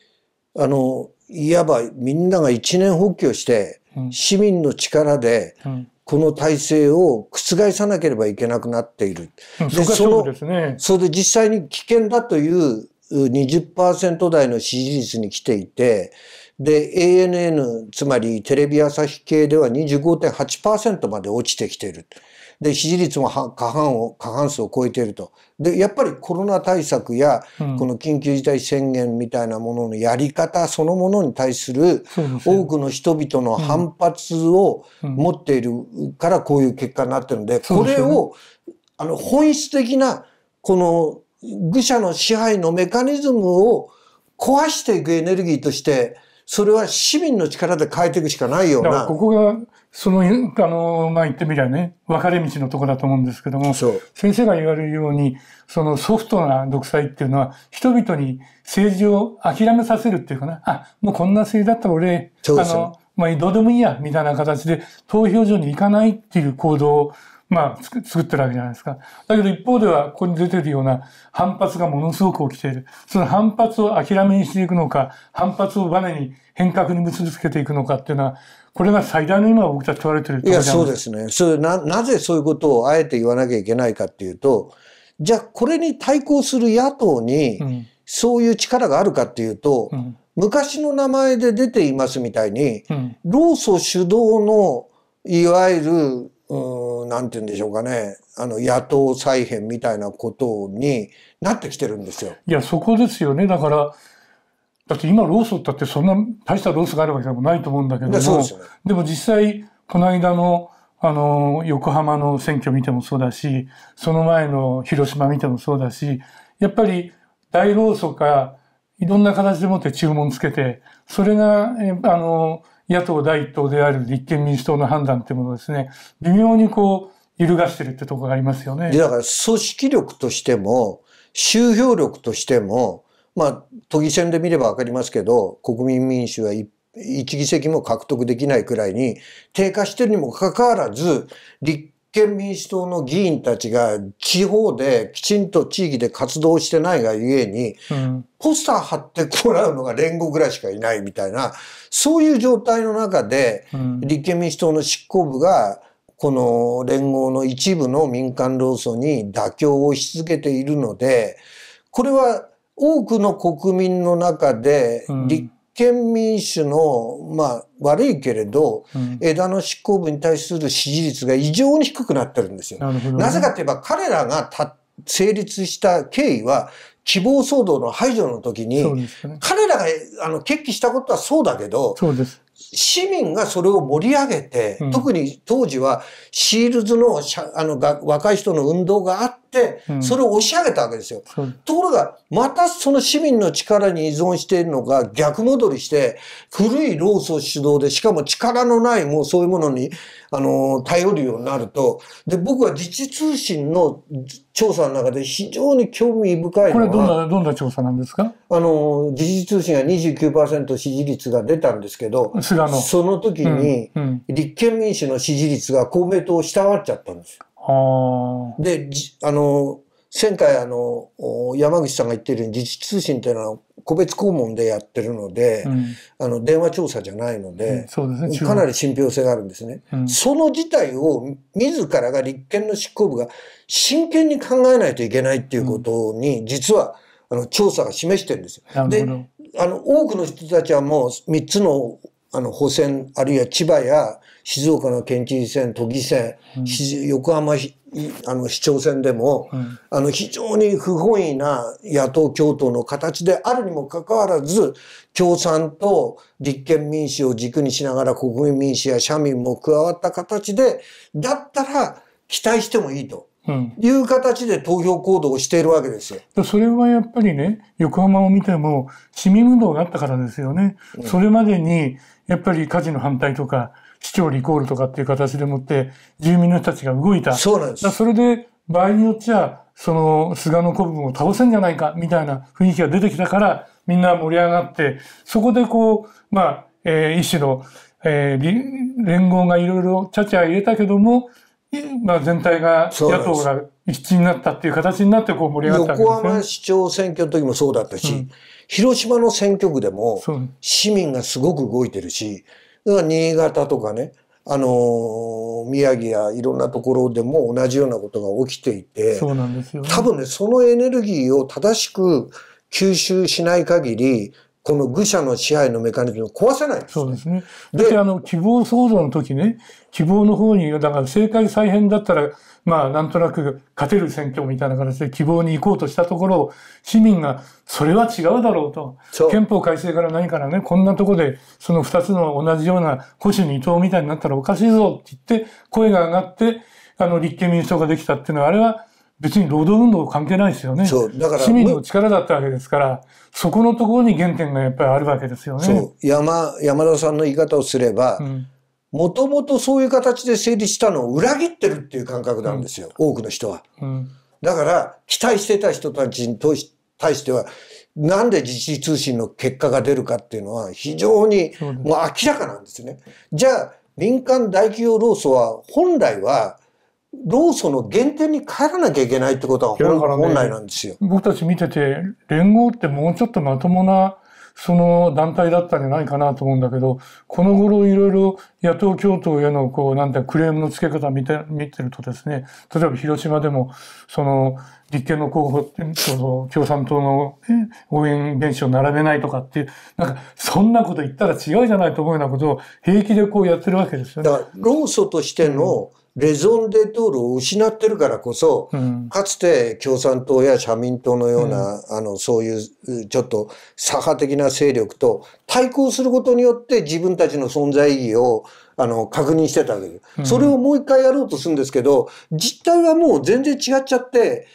あの、いわばみんなが一年発起をして、市民の力で、うんこの体制を覆さなければいけなくなっている。うん、そそうですね。それで実際に危険だという20%台の支持率に来ていて、で、ANN、つまりテレビ朝日系では25.8%まで落ちてきている。で、支持率も過半を、過半数を超えていると。で、やっぱりコロナ対策や、この緊急事態宣言みたいなもののやり方そのものに対する多くの人々の反発を持っているからこういう結果になってるんで、これを、あの、本質的な、この、愚者の支配のメカニズムを壊していくエネルギーとして、それは市民の力で変えていくしかないような。ここがその、あの、まあ、言ってみりゃね、分かれ道のとこだと思うんですけども、先生が言われるように、そのソフトな独裁っていうのは、人々に政治を諦めさせるっていうかな、あ、もうこんな政治だったら俺、あの、まあ、どうでもいいや、みたいな形で、投票所に行かないっていう行動をまあ、作ってるわけじゃないですか。だけど一方では、ここに出てるような反発がものすごく起きている。その反発を諦めにしていくのか、反発をバネに変革に結びつけていくのかっていうのは、これが最大の今僕たち問われてるいや、そうですね。それな、なぜそういうことをあえて言わなきゃいけないかっていうと、じゃあこれに対抗する野党に、そういう力があるかっていうと、うん、昔の名前で出ていますみたいに、うん、労組主導のいわゆるうん、なんて言うんでしょうかね、あの、野党再編みたいなことになってきてるんですよ。いや、そこですよね。だから、だって今ロースだってそんな大したロースがあるわけでもないと思うんだけども、でね、でも実際、この間の、あの、横浜の選挙見てもそうだし、その前の広島見てもそうだし、やっぱり大労組か、いろんな形でもって注文つけて、それが、えあの、野党第一党である立憲民主党の判断っていうものですね、微妙にこう、揺るがしてるってとこがありますよね。だから組織力としても、集票力としても、まあ、都議選で見ればわかりますけど、国民民主は一1議席も獲得できないくらいに低下してるにもかかわらず、立憲民主党の議員たちが地方できちんと地域で活動してないがゆえに、ポスター貼ってもらうのが連合ぐらいしかいないみたいな、そういう状態の中で、立憲民主党の執行部が、この連合の一部の民間労組に妥協をし続けているので、これは多くの国民の中で立憲民主の、まあ、悪いけれど、うん、枝野執行部に対する支持率が異常に低くなってるんですよ。な、ね,、ぜかといえば彼らが成立した経緯は、希望騒動の排除の時に、ね、彼らがあの決起したことはそうだけど、市民がそれを盛り上げて、うん、特に当時はシールズのあの若い人の運動があっ、それを押し上げたわけですよ。うん、ところが、またその市民の力に依存しているのが逆戻りして、古い労組主導で、しかも力のないもうそういうものに、あの、頼るようになると、で、僕は自治通信の調査の中で非常に興味深いのは。これどんな、どんな調査なんですかあの、自治通信が29%支持率が出たんですけど、野その時に、立憲民主の支持率が公明党を下回っちゃったんですよ。であの前回あの山口さんが言ってるように自治通信っていうのは個別公問でやってるので、うん、あの電話調査じゃないのでうんでね、かなり信憑性があるんですね、うん、その事態を自らが立憲の執行部が真剣に考えないといけないっていうことに、実はあの調査が示してるんですよ。であの多くの人たちはもう3つのあの補選あるいは千葉や静岡の県知事選都議選、うん、横浜あの市長選でも、うん、あの非常に不本意な野党共闘の形であるにもかかわらず共産と立憲民主を軸にしながら国民民主や社民も加わった形でだったら期待してもいいと。いう形で投票行動をしているわけですよ。それはやっぱりね、横浜を見ても市民運動があったからですよね。うん、それまでに、やっぱり火事の反対とか、市長リコールとかっていう形でもって、住民の人たちが動いた。そうなんです。それで、場合によっちゃ、その菅の子分を倒せんじゃないか、みたいな雰囲気が出てきたから、みんな盛り上がって、そこでこう、まあ、えー、一種の、えー、連合がいろいろちゃちゃ入れたけども、まあ、全体が野党が一致になったっていう形になってこう盛り上がったわですね。横浜市長選挙の時もそうだったし、うん、広島の選挙区でも市民がすごく動いてるし、だから新潟とかね、あの宮城やいろんなところでも同じようなことが起きていて、そうなんですよ、ね、多分ね、そのエネルギーを正しく吸収しない限り、この愚者の支配のメカニズムを壊せないです、ね、そうですね。で、あの、希望創造の時ね、希望の方に、だから政界再編だったら、まあ、なんとなく勝てる選挙みたいな形で希望に行こうとしたところを、市民が、それは違うだろうと。う憲法改正から何からね、こんなとこで、その二つの同じような保守二党みたいになったらおかしいぞって言って、声が上がって、あの、立憲民主党ができたっていうのは、あれは、別に労働運動関係ないですよね。そう。だから。市民の力だったわけですから、そこのところに原点がやっぱりあるわけですよね。そう。山、山田さんの言い方をすれば、もともとそういう形で成立したのを裏切ってるっていう感覚なんですよ。うん、多くの人は。うん、だから、期待してた人たちに対しては、なんで自治通信の結果が出るかっていうのは非常にもう明らかなんですね。じゃあ、民間大企業労組は本来は労組の原点に帰らなきゃいけないってことが本,、本来なんですよ。僕たち見てて、連合ってもうちょっとまともな、その団体だったんじゃないかなと思うんだけど、この頃いろいろ野党共闘へのこう、なんてクレームの付け方見て、見てるとですね、例えば広島でも、その、立憲の候補って、その、共産党の応援弁士を並べないとかっていう、なんか、そんなこと言ったら違うじゃないと思うようなことを平気でこうやってるわけですよね。だから、論争としての、うんレゾンデトールを失ってるからこそ、うん、かつて共産党や社民党のような、うん、あの、そういうちょっと左派的な勢力と対抗することによって自分たちの存在意義をあの、確認してたわけです。うん、それをもう一回やろうとするんですけど、実態はもう全然違っちゃって、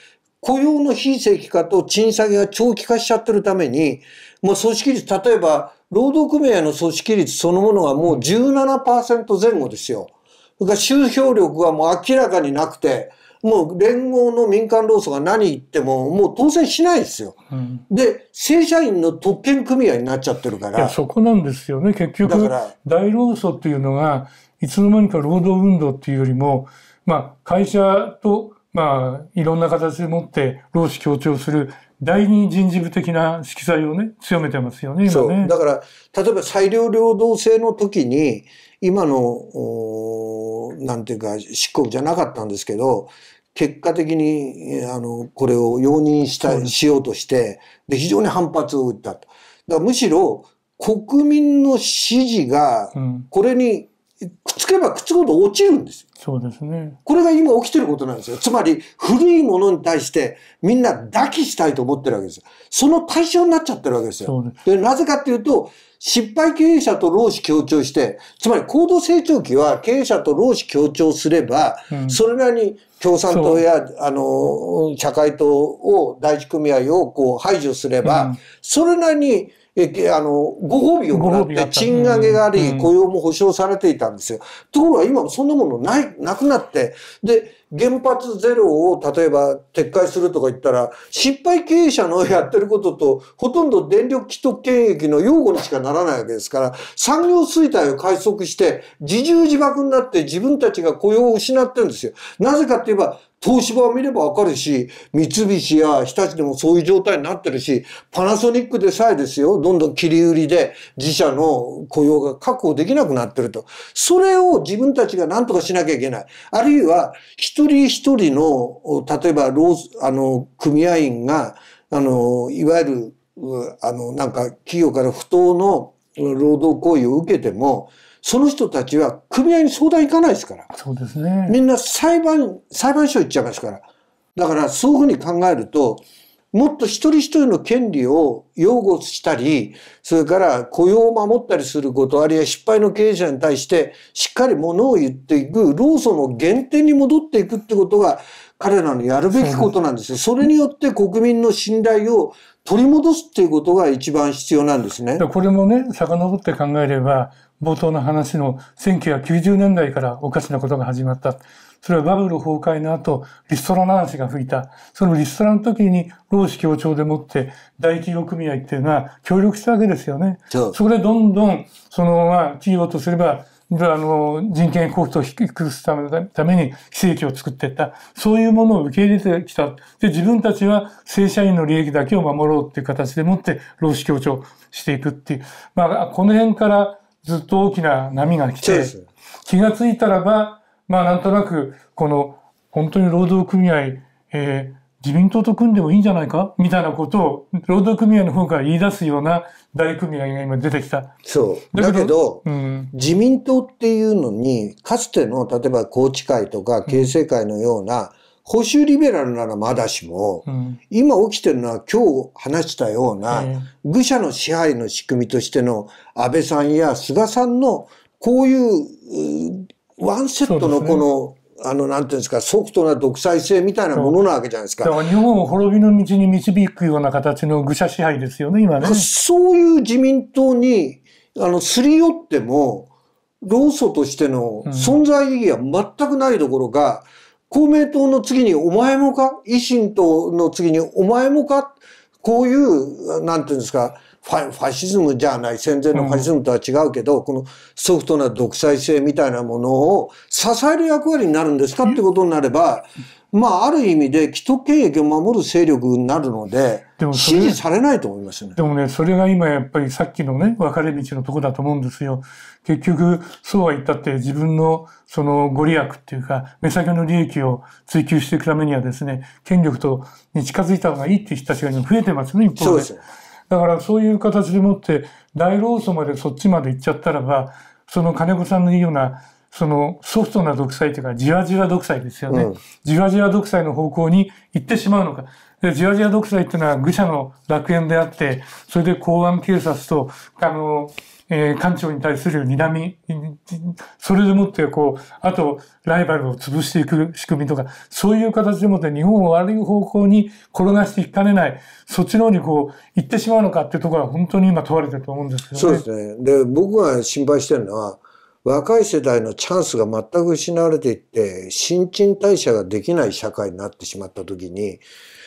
雇用の非正規化と賃下げが長期化しちゃってるために、もう組織率、例えば、労働組合の組織率そのものがもう17%前後ですよ。それから集票力はもう明らかになくて、もう連合の民間労組が何言っても、もう当選しないですよ、うん、で、正社員の特権組合になっちゃってるから。いや、そこなんですよね。結局、だから。大労組っていうのが、いつの間にか労働運動っていうよりも、まあ、会社と、まあ、いろんな形でもって労使協調する第二人事部的な色彩をね、強めてますよね、今ね。そう。だから、例えば裁量労働制の時に、今の、なんていうか、執行部じゃなかったんですけど、結果的に、あの、これを容認した、しようとして、で、非常に反発を打ったと。だむしろ、国民の支持が、これに、くっつけばくっつくほど落ちるんですよ。そうですね。これが今起きてることなんですよ。つまり、古いものに対してみんな抱きしたいと思ってるわけですよ。その対象になっちゃってるわけですよ。でなぜかっていうと、失敗経営者と労使協調して、つまり高度成長期は経営者と労使協調すれば、うん、それなりに共産党や、あの、社会党を、第一組合をこう排除すれば、うん、それなりにえ、あの、ご褒美をもらって、賃上げがあり、雇用も保障されていたんですよ。ところが今もそんなものない、なくなって、で、原発ゼロを例えば撤回するとか言ったら、失敗経営者のやってることと、ほとんど電力既得権益の擁護にしかならないわけですから、産業衰退を快速して、自重自爆になって自分たちが雇用を失ってるんですよ。なぜかって言えば、東芝を見ればわかるし、三菱や日立でもそういう状態になってるし、パナソニックでさえですよ、どんどん切り売りで自社の雇用が確保できなくなってると。それを自分たちが何とかしなきゃいけない。あるいは、一人一人の、例えば、労、あの、組合員が、あの、いわゆる、あの、なんか、企業から不当の労働行為を受けても、その人たちは組合に相談行かないですから。そうですね。みんな裁判、裁判所行っちゃいますから。だから、そういうふうに考えると、もっと一人一人の権利を擁護したり、それから雇用を守ったりすること、あるいは失敗の経営者に対してしっかりものを言っていく、労組の原点に戻っていくってことが彼らのやるべきことなんですよ。それによって国民の信頼を取り戻すっていうことが一番必要なんですね。これもね、遡って考えれば、冒頭の話の1990年代からおかしなことが始まった。それはバブル崩壊の後、リストラの話が吹いた。そのリストラの時に、労使協調でもって、大企業組合っていうのは協力したわけですよね。そこでどんどん、その、まあ、企業とすれば、あの、人権コストを低くすために非正規を作っていった。そういうものを受け入れてきた。で、自分たちは正社員の利益だけを守ろうっていう形でもって労使協調していくっていう。まあ、この辺からずっと大きな波が来て、気がついたらば、まあなんとなく、この本当に労働組合、えー、自民党と組んでもいいんじゃないかみたいなことを労働組合の方から言い出すような大組合が今出てきた。そう。だけど、うん、自民党っていうのに、かつての例えば宏池会とか形成会のような、保守リベラルならまだしも、うん、今起きてるのは今日話したような、愚者の支配の仕組みとしての安倍さんや菅さんのこういうワンセットのこの、あの、なんていうんですか、ソフトな独裁性みたいなものなわけじゃないですか。だから日本を滅びの道に導くような形の愚者支配ですよね、今ね。そういう自民党に、あの、すり寄っても、労組としての存在意義は全くないどころか、うん、公明党の次にお前もか維新党の次にお前もかこういう、なんていうんですか、ファファシズムじゃない戦前のファシズムとは違うけど、うん、このソフトな独裁性みたいなものを支える役割になるんですかってことになれば、まあ、ある意味で既得権益を守る勢力になるので、でも支持されないと思いますね。でもね、それが今やっぱりさっきのね、分かれ道のとこだと思うんですよ。結局、そうは言ったって自分のそのご利益っていうか、目先の利益を追求していくためにはですね、権力とに近づいた方がいいっていう人たちが増えてますね、一方で。そうです。だからそういう形でもって大労組までそっちまで行っちゃったらばその金子さんの言うようなそのソフトな独裁というかじわじわ独裁ですよね、うん、じわじわ独裁の方向に行ってしまうのかでじわじわ独裁っていうのは愚者の楽園であってそれで公安警察とあのえー、官庁に対する睨み、それでもってこう、あとライバルを潰していく仕組みとか、そういう形でもって日本を悪い方向に転がしていかねない、そっちの方にこう、行ってしまうのかっていうところは本当に今問われてると思うんですけど、ね、そうですね。で、僕が心配してるのは、若い世代のチャンスが全く失われていって、新陳代謝ができない社会になってしまったときに、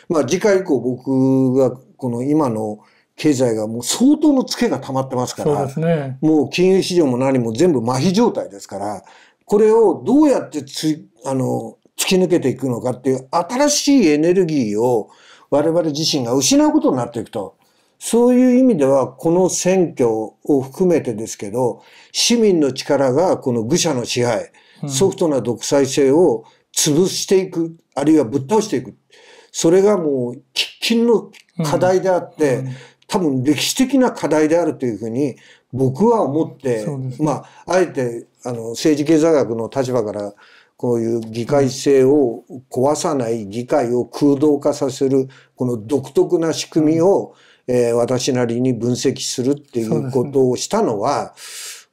まあ次回以降僕がこの今の経済がもう相当のツケが溜まってますから、ね、もう金融市場も何も全部麻痺状態ですから、これをどうやってつ、あの、突き抜けていくのかっていう新しいエネルギーを我々自身が失うことになっていくと。そういう意味では、この選挙を含めてですけど、市民の力がこの愚者の支配、ソフトな独裁性を潰していく、あるいはぶっ倒していく。それがもう喫緊の課題であって、うんうん、多分歴史的な課題であるというふうに僕は思って、ね、まあ、あえてあの政治経済学の立場からこういう議会制を壊さない議会を空洞化させるこの独特な仕組みを、えー、私なりに分析するっていうことをしたのは、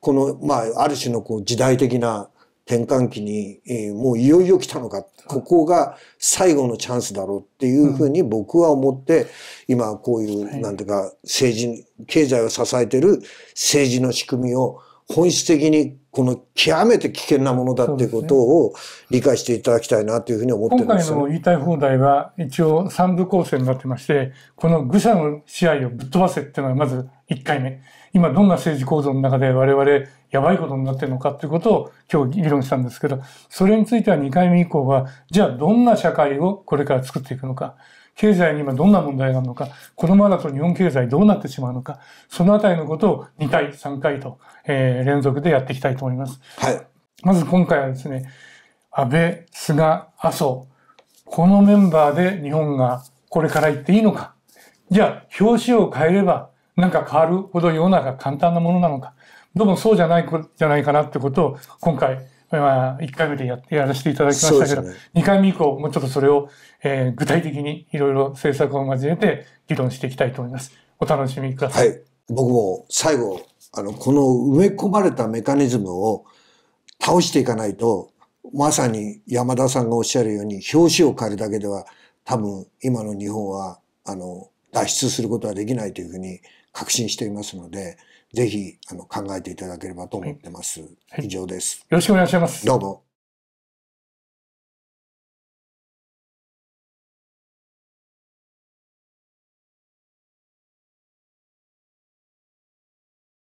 この、まあ、ある種のこう時代的な転換期に、えー、もういよいよ来たのか、ここが最後のチャンスだろうっていうふうに僕は思って、今こういう、なんていうか、政治、経済を支えてる政治の仕組みを本質的にこの極めて危険なものだっていうことを理解していただきたいなというふうに思ってます、今回の言いたい放題は一応三部構成になってまして、この愚者の試合をぶっ飛ばせっていうのがまず1回目。今どんな政治構造の中で我々やばいことになってるのかということを今日議論したんですけど、それについては2回目以降は、じゃあどんな社会をこれから作っていくのか、経済に今どんな問題があるのか、このままだと日本経済どうなってしまうのか、そのあたりのことを2回、3回と、えー、連続でやっていきたいと思います。はい。まず今回はですね、安倍、菅、麻生、このメンバーで日本がこれから行っていいのか。じゃあ、表紙を変えればなんか変わるほど世の中簡単なものなのか。どうもそうじゃないじゃないかなってことを今回、まあ、1回目でややらせていただきましたけど、ね、2回目以降もうちょっとそれを、えー、具体的にいろいろ政策を交えて議論していきたいと思います。お楽しみください。はい、僕も最後あのこの埋め込まれたメカニズムを倒していかないとまさに山田さんがおっしゃるように表紙を変えるだけでは多分今の日本はあの脱出することはできないというふうに確信していますので、ぜひあの考えていただければと思ってます。はい、以上です。よろしくお願いします。どうも。